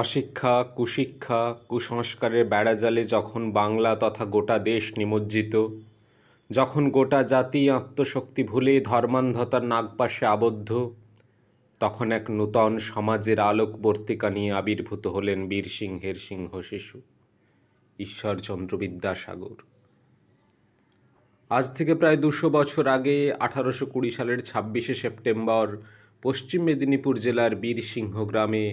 অশিক্ষা কুশিক্ষা কুসংস্কারের বেড়াজালে যখন বাংলা তথা গোটা দেশ নিমজ্জিত যখন গোটা জাতি আত্মশক্তি ভুলে ধর্মান্ধতার নাগপাশে আবদ্ধ তখন এক নূতন সমাজের আলোকবর্তিকা নিয়ে আবির্ভূত হলেন বীর সিংহের সিংহ শিশু ঈশ্বরচন্দ্র বিদ্যাসাগর আজ থেকে প্রায় দুশো বছর আগে আঠারোশো কুড়ি সালের ছাব্বিশে সেপ্টেম্বর পশ্চিম মেদিনীপুর জেলার বীরসিংহ গ্রামে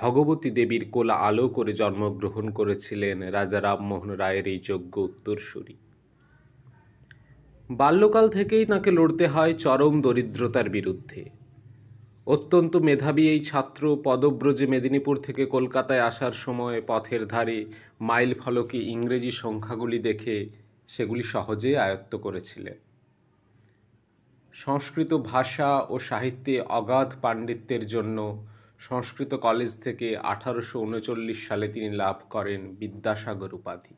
ভগবতী দেবীর কোলা আলো করে জন্মগ্রহণ করেছিলেন রাজা রামমোহন রায়ের এই যোগ্য উত্তরসূরি বাল্যকাল থেকেই তাঁকে লড়তে হয় চরম দরিদ্রতার বিরুদ্ধে অত্যন্ত মেধাবী এই ছাত্র পদব্রজে মেদিনীপুর থেকে কলকাতায় আসার সময় পথের ধারে মাইল ফলকে ইংরেজি সংখ্যাগুলি দেখে সেগুলি সহজেই আয়ত্ত করেছিলেন সংস্কৃত ভাষা ও সাহিত্যে অগাধ পাণ্ডিত্যের জন্য সংস্কৃত কলেজ থেকে আঠারোশো সালে তিনি লাভ করেন বিদ্যাসাগর উপাধি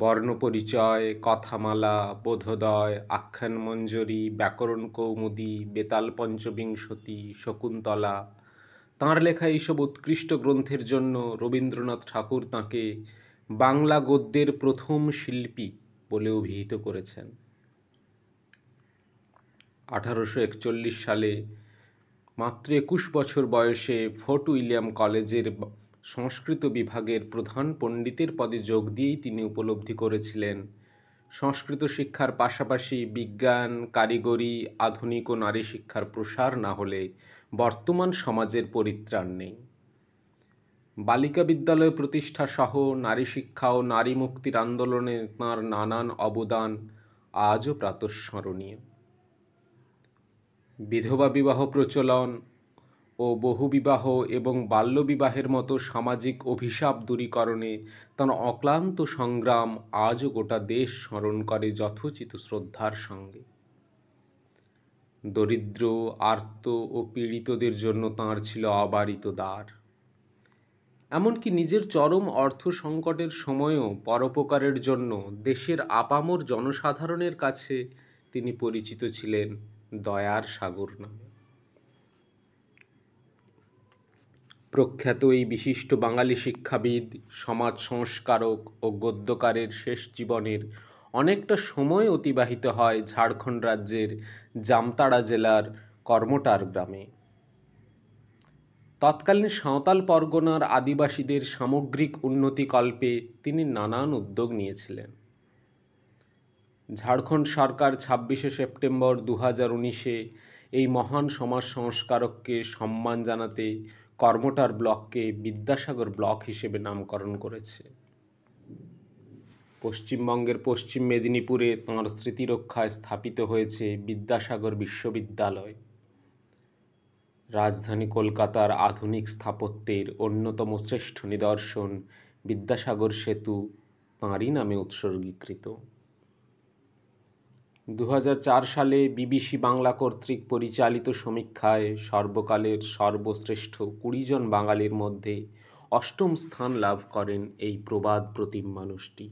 বর্ণপরিচয় কথামালা বোধোদয় আখ্যান মঞ্জরি ব্যাকরণ কৌমুদি বেতাল পঞ্চবিংশতি শকুন্তলা তাঁর লেখা এইসব উৎকৃষ্ট গ্রন্থের জন্য রবীন্দ্রনাথ ঠাকুর তাঁকে বাংলা গদ্যের প্রথম শিল্পী বলে অভিহিত করেছেন আঠারোশো সালে মাত্র একুশ বছর বয়সে ফোর্ট উইলিয়াম কলেজের সংস্কৃত বিভাগের প্রধান পণ্ডিতের পদে যোগ দিয়েই তিনি উপলব্ধি করেছিলেন সংস্কৃত শিক্ষার পাশাপাশি বিজ্ঞান কারিগরি আধুনিক ও নারী শিক্ষার প্রসার না হলে বর্তমান সমাজের পরিত্রাণ নেই বালিকা বিদ্যালয় প্রতিষ্ঠা সহ নারী শিক্ষা ও নারী মুক্তির আন্দোলনে তাঁর নানান অবদান আজও প্রাতঃস্মরণীয় বিধবা বিবাহ প্রচলন ও বহুবিবাহ এবং বাল্যবিবাহের মতো সামাজিক অভিশাপ দূরীকরণে তার অক্লান্ত সংগ্রাম আজও গোটা দেশ স্মরণ করে যথোচিত শ্রদ্ধার সঙ্গে দরিদ্র আর্ত ও পীড়িতদের জন্য তাঁর ছিল অবারিত দ্বার এমনকি নিজের চরম অর্থ সংকটের সময়ও পরোপকারের জন্য দেশের আপামর জনসাধারণের কাছে তিনি পরিচিত ছিলেন দয়ার সাগর নামে প্রখ্যাত এই বিশিষ্ট বাঙালি শিক্ষাবিদ সমাজ সংস্কারক ও গদ্যকারের শেষ জীবনের অনেকটা সময় অতিবাহিত হয় ঝাড়খণ্ড রাজ্যের জামতাড়া জেলার কর্মটার গ্রামে তৎকালীন সাঁওতাল পরগনার আদিবাসীদের সামগ্রিক উন্নতিকল্পে তিনি নানান উদ্যোগ নিয়েছিলেন ঝাড়খণ্ড সরকার ছাব্বিশে সেপ্টেম্বর দু হাজার উনিশে এই মহান সমাজ সংস্কারককে সম্মান জানাতে কর্মটার ব্লককে বিদ্যাসাগর ব্লক হিসেবে নামকরণ করেছে পশ্চিমবঙ্গের পশ্চিম মেদিনীপুরে তাঁর স্মৃতিরক্ষায় স্থাপিত হয়েছে বিদ্যাসাগর বিশ্ববিদ্যালয় রাজধানী কলকাতার আধুনিক স্থাপত্যের অন্যতম শ্রেষ্ঠ নিদর্শন বিদ্যাসাগর সেতু তাঁরই নামে উৎসর্গীকৃত দু সালে বিবিসি বাংলা কর্তৃক পরিচালিত সমীক্ষায় সর্বকালের সর্বশ্রেষ্ঠ কুড়িজন বাঙালির মধ্যে অষ্টম স্থান লাভ করেন এই প্রবাদ প্রতিম মানুষটি